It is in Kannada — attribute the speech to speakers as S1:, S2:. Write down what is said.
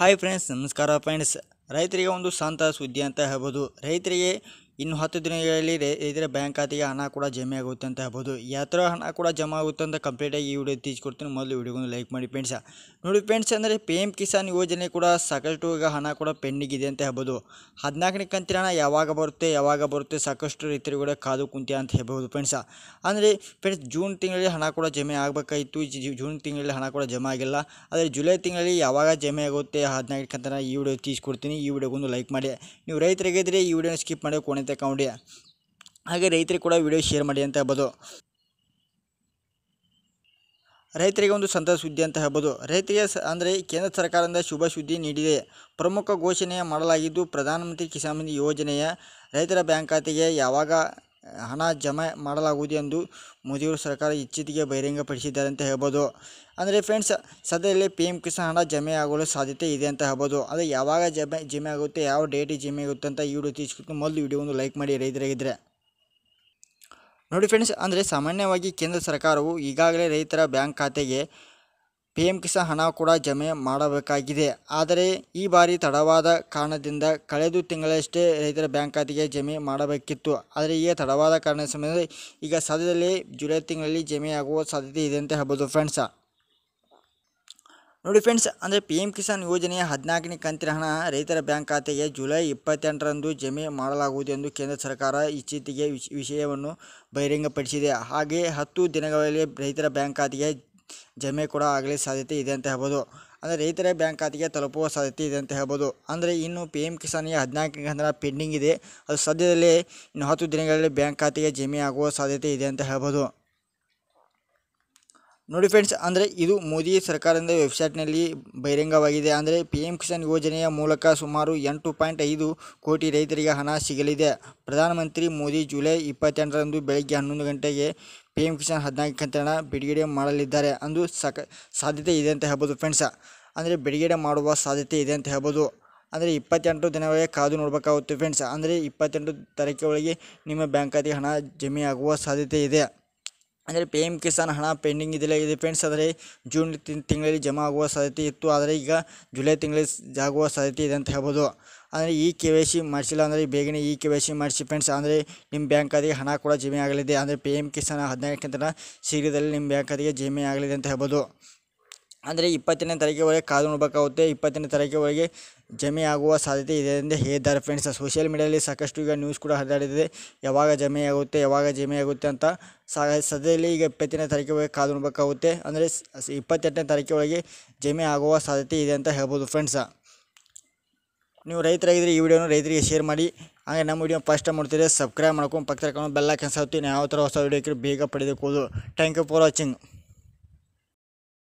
S1: ಹಾಯ್ ಫ್ರೆಂಡ್ಸ್ ನಮಸ್ಕಾರ ಫ್ರೆಂಡ್ಸ್ ರೈತರಿಗೆ ಒಂದು ಸಂತ ಸುದ್ದಿ ಅಂತ ಹೇಳ್ಬೋದು ರೈತರಿಗೆ ಇನ್ 7 ದಿನಗಳಲ್ಲಿ ಇದ್ರೆ ಬ್ಯಾಂಕ್ ಅತಿ ಹಣ ಕೂಡ ಜಮೆಯಾಗುತ್ತೆ ಅಂತ ಹೇಳ್ಬಹುದು ಯಾತ್ರ ಹಣ ಕೂಡ ಜಮೆಯಾಗುತ್ತೆ ಅಂತ ಕಂಪ್ಲೀಟ್ ಆಗಿ ಈ ವಿಡಿಯೋ ತೀಸಿ ಕೊಡ್ತೀನಿ ಮೊದಲು ವಿಡಿಯೋ ಗೆ ಲೈಕ್ ಮಾಡಿ ಫ್ರೆಂಡ್ಸ್ ನೋಡಿ ಫ್ರೆಂಡ್ಸ್ ಅಂದ್ರೆ ಪಿಎಂ ಕಿಸಾನ್ ಯೋಜನೆ ಕೂಡ ಸಕಲ ಟೋಗ ಹಣ ಕೂಡ ಪೆನ್ನಿಗೆ ಇದೆ ಅಂತ ಹೇಳ್ಬಹುದು 14 ಕ್ಕೆ ಅಂತಾರಾ ಯಾವಾಗ ಬರುತ್ತೆ ಯಾವಾಗ ಬರುತ್ತೆ ಸಕಷ್ಟ ರೀತಿಯಲ್ಲಿ ಕೂಡ काढುತ್ತೆ ಅಂತ ಹೇಳ್ಬಹುದು ಫ್ರೆಂಡ್ಸ್ ಅಂದ್ರೆ ಫ್ರೆಂಡ್ಸ್ ಜೂನ್ ತಿಂಗಳಲ್ಲಿ ಹಣ ಕೂಡ ಜಮೆಯಾಗಬೇಕಿತ್ತು ಜೂನ್ ತಿಂಗಳಲ್ಲಿ ಹಣ ಕೂಡ ಜಮಾಗಿಲ್ಲ ಅಂದ್ರೆ ಜುಲೈ ತಿಂಗಳಲ್ಲಿ ಯಾವಾಗ ಜಮೆಯಾಗುತ್ತೆ 15 ಕ್ಕೆ ಅಂತ ಈ ವಿಡಿಯೋ ತೀಸಿ ಕೊಡ್ತೀನಿ ಈ ವಿಡಿಯೋ ಗೆ ಒಂದು ಲೈಕ್ ಮಾಡಿ ನೀವು ರೈತರಗಳಿದ್ರೆ ಈ ವಿಡಿಯೋ ಸ್ಕಿಪ್ ಮಾಡೋ ಕೋನಿ ಅಂತ ಹಾಗೆ ರೈತರಿಗೆ ಕೂಡ ವಿಡಿಯೋ ಶೇರ್ ಮಾಡಿ ಅಂತ ಹೇಳ್ಬೋದು ರೈತರಿಗೆ ಒಂದು ಸಂತ ಸುದ್ದಿ ಅಂತ ಹೇಳ್ಬೋದು ರೈತರಿಗೆ ಅಂದರೆ ಕೇಂದ್ರ ಸರ್ಕಾರದಿಂದ ಶುಭ ಸುದ್ದಿ ನೀಡಿದೆ ಪ್ರಮುಖ ಘೋಷಣೆ ಮಾಡಲಾಗಿದ್ದು ಪ್ರಧಾನಮಂತ್ರಿ ಕಿಸಾನ್ ಯೋಜನೆಯ ರೈತರ ಬ್ಯಾಂಕ್ ಖಾತೆಗೆ ಯಾವಾಗ ಹಣ ಜಮೆ ಮಾಡಲಾಗುವುದು ಎಂದು ಮೋದಿಯವರು ಸರ್ಕಾರ ಇಚ್ಛಿತಿಗೆ ಬಹಿರಂಗಪಡಿಸಿದ್ದಾರೆ ಅಂತ ಹೇಳ್ಬೋದು ಅಂದರೆ ಫ್ರೆಂಡ್ಸ್ ಸದ್ಯದಲ್ಲಿ ಪಿ ಎಂ ಕಿಸಾನ್ ಹಣ ಜಮೆ ಆಗಲು ಸಾಧ್ಯತೆ ಇದೆ ಅಂತ ಹೇಳ್ಬೋದು ಅದು ಯಾವಾಗ ಜಮೆ ಜಮೆ ಆಗುತ್ತೆ ಯಾವ ಡೇಟ್ ಜಮೆ ಆಗುತ್ತೆ ಅಂತ ಈ ವಿಡಿಯೋ ತಿಳಿಸ್ಕೊಟ್ಟು ಮೊದಲು ವಿಡಿಯೋ ಒಂದು ಲೈಕ್ ಮಾಡಿ ರೈತರಾಗಿದ್ದರೆ ನೋಡಿ ಫ್ರೆಂಡ್ಸ್ ಅಂದರೆ ಸಾಮಾನ್ಯವಾಗಿ ಕೇಂದ್ರ ಸರ್ಕಾರವು ಈಗಾಗಲೇ ರೈತರ ಬ್ಯಾಂಕ್ ಖಾತೆಗೆ ಪಿ ಕಿಸಾನ್ ಹಣ ಕೂಡ ಜಮೆ ಮಾಡಬೇಕಾಗಿದೆ ಆದರೆ ಈ ಬಾರಿ ತಡವಾದ ಕಾರಣದಿಂದ ಕಳೆದ ತಿಂಗಳಷ್ಟೇ ರೈತರ ಬ್ಯಾಂಕ್ ಖಾತೆಗೆ ಜಮೆ ಮಾಡಬೇಕಿತ್ತು ಆದರೆ ಈಗ ತಡವಾದ ಕಾರಣ ಸಮಯದಲ್ಲಿ ಈಗ ಸದ್ಯದಲ್ಲೇ ಜುಲೈ ತಿಂಗಳಲ್ಲಿ ಜಮೆಯಾಗುವ ಸಾಧ್ಯತೆ ಇದೆ ಅಂತ ಹೇಳ್ಬೋದು ಫ್ರೆಂಡ್ಸ ನೋಡಿ ಫ್ರೆಂಡ್ಸ್ ಅಂದರೆ ಪಿ ಎಂ ಕಿಸಾನ್ ಯೋಜನೆಯ ಹದಿನಾಲ್ಕನೇ ಕಂತಿನ ಹಣ ರೈತರ ಬ್ಯಾಂಕ್ ಖಾತೆಗೆ ಜುಲೈ ಇಪ್ಪತ್ತೆಂಟರಂದು ಜಮೆ ಮಾಡಲಾಗುವುದು ಎಂದು ಕೇಂದ್ರ ಸರ್ಕಾರ ಇತ್ತೀಚೆಗೆ ವಿಷಯವನ್ನು ಬಹಿರಂಗಪಡಿಸಿದೆ ಹಾಗೆ ಹತ್ತು ದಿನಗಳಲ್ಲಿ ರೈತರ ಬ್ಯಾಂಕ್ ಖಾತೆಗೆ ಜಮೆ ಕೂಡ ಆಗಲಿ ಸಾಧ್ಯತೆ ಇದೆ ಅಂತ ಹೇಳ್ಬೋದು ಅಂದರೆ ರೈತರ ಬ್ಯಾಂಕ್ ಖಾತೆಗೆ ತಲುಪುವ ಸಾಧ್ಯತೆ ಇದೆ ಅಂತ ಹೇಳ್ಬೋದು ಅಂದರೆ ಇನ್ನು ಪಿ ಎಮ್ ಕಿಸಾನಿಗೆ ಹದಿನಾಲ್ಕು ಪೆಂಡಿಂಗ್ ಇದೆ ಅದು ಸದ್ಯದಲ್ಲೇ ಇನ್ನು ಹತ್ತು ದಿನಗಳಲ್ಲಿ ಬ್ಯಾಂಕ್ ಖಾತೆಗೆ ಜಮೆ ಆಗುವ ಸಾಧ್ಯತೆ ಇದೆ ಅಂತ ಹೇಳ್ಬೋದು ನೋಡಿ ಫ್ರೆಂಡ್ಸ್ ಅಂದರೆ ಇದು ಮೋದಿ ಸರ್ಕಾರದಿಂದ ವೆಬ್ಸೈಟ್ನಲ್ಲಿ ಬಹಿರಂಗವಾಗಿದೆ ಅಂದರೆ ಪಿ ಎಂ ಕಿಸಾನ್ ಯೋಜನೆಯ ಮೂಲಕ ಸುಮಾರು ಎಂಟು ಪಾಯಿಂಟ್ ಐದು ಕೋಟಿ ರೈತರಿಗೆ ಹಣ ಸಿಗಲಿದೆ ಪ್ರಧಾನಮಂತ್ರಿ ಮೋದಿ ಜುಲೈ ಇಪ್ಪತ್ತೆಂಟರಂದು ಬೆಳಗ್ಗೆ ಹನ್ನೊಂದು ಗಂಟೆಗೆ ಪಿ ಎಂ ಕಿಸಾನ್ ಹದಿನಾಲ್ಕು ಹಣ ಬಿಡುಗಡೆ ಮಾಡಲಿದ್ದಾರೆ ಅಂದು ಸಕ ಸಾಧ್ಯತೆ ಇದೆ ಅಂತ ಹೇಳ್ಬೋದು ಫ್ರೆಂಡ್ಸ್ ಅಂದರೆ ಬಿಡುಗಡೆ ಮಾಡುವ ಸಾಧ್ಯತೆ ಇದೆ ಅಂತ ಹೇಳ್ಬೋದು ಅಂದರೆ ಇಪ್ಪತ್ತೆಂಟು ದಿನವರೆಗೆ ಕಾದು ನೋಡಬೇಕಾಗುತ್ತೆ ಫ್ರೆಂಡ್ಸ್ ಅಂದರೆ ಇಪ್ಪತ್ತೆಂಟು ತಾರೀಕಿನೊಳಗೆ ನಿಮ್ಮ ಬ್ಯಾಂಕ್ ಖಾತೆಗೆ ಹಣ ಜಮೆ ಆಗುವ ಸಾಧ್ಯತೆ ಇದೆ ಆಂದ್ರೆ ಪಿಎಂ ಕಿಸಾನ್ ಹಣ ಪೆಂಡಿಂಗ್ ಇದೆ ಫ್ರೆಂಡ್ಸ್ ಆಂದ್ರೆ ಜೂನ್ ತಿಂಗಳಲ್ಲಿ ಜಮ ಆಗುವ ಸಾಧ್ಯತೆ ಇತ್ತು ಆಂದ್ರೆ ಈಗ ಜುಲೈ ತಿಂಗಳಲ್ಲಿ ಜಾಗುವ ಸಾಧ್ಯತೆ ಇದೆ ಅಂತ ಹೇಳ್ಬಹುದು ಆಂದ್ರೆ ಈ ಕೆವಸಿ ಮಾರ್ಚೆಲ್ ಆಂದ್ರೆ ಬೇಗನೇ ಈ ಕೆವಸಿ ಮಾರ್ಚೆ ಫ್ರೆಂಡ್ಸ್ ಆಂದ್ರೆ ನಿಮ್ಮ ಬ್ಯಾಂಕಾದಿಗೆ ಹಣ ಕೂಡ ಜಮ ಆಗಲಿದೆ ಆಂದ್ರೆ ಪಿಎಂ ಕಿಸಾನ್ 14ನೇ ತಾರೀಖಿನಿಂದ ಶೀಘ್ರದಲ್ಲಿ ನಿಮ್ಮ ಬ್ಯಾಂಕಾದಿಗೆ ಜಮ ಆಗಲಿದೆ ಅಂತ ಹೇಳ್ಬಹುದು ಅಂದರೆ ಇಪ್ಪತ್ತನೇ ಒಳಗೆ ಕಾದು ನೋಡಬೇಕಾಗುತ್ತೆ ಇಪ್ಪತ್ತನೇ ಒಳಗೆ ಜಮೆ ಆಗುವ ಸಾಧ್ಯತೆ ಇದೆ ಎಂದು ಹೇಳಿದ್ದಾರೆ ಫ್ರೆಂಡ್ಸ್ ಸೋಷಿಯಲ್ ಮೀಡಿಯಾದಲ್ಲಿ ಸಾಕಷ್ಟು ಈಗ ನ್ಯೂಸ್ ಕೂಡ ಹರಿದಾಡಿದೆ ಯಾವಾಗ ಜಮೆ ಆಗುತ್ತೆ ಯಾವಾಗ ಜಮೆ ಆಗುತ್ತೆ ಅಂತ ಸದ್ಯದಲ್ಲಿ ಈಗ ಇಪ್ಪತ್ತನೇ ಒಳಗೆ ಕಾದು ನೋಡಬೇಕಾಗುತ್ತೆ ಅಂದರೆ ಇಪ್ಪತ್ತೆಂಟನೇ ಒಳಗೆ ಜಮೆ ಆಗುವ ಸಾಧ್ಯತೆ ಇದೆ ಅಂತ ಹೇಳ್ಬೋದು ಫ್ರೆಂಡ್ಸ ನೀವು ರೈತರಾಗಿದ್ದರೆ ಈ ವಿಡಿಯೋನ ರೈತರಿಗೆ ಶೇರ್ ಮಾಡಿ ಹಾಗೆ ನಮ್ಮ ವಿಡಿಯೋ ಫಸ್ಟ್ ಟೈಮ್ ನೋಡ್ತಿದ್ರೆ ಸಬ್ಸ್ಕ್ರೈಬ್ ಮಾಡ್ಕೊಂಡು ಪಕ್ಕ ತಗೊಂಡು ಬೆಲ್ಲ ಕೆಲಸ ಯಾವ ಥರ ಹೊಸ ವಿಡಿಯೋಕ್ಕೆ ಬೇಗ ಪಡೆದುಕೊಳ್ಳೋದು ಥ್ಯಾಂಕ್ ಯು ಫಾರ್ ವಾಚಿಂಗ್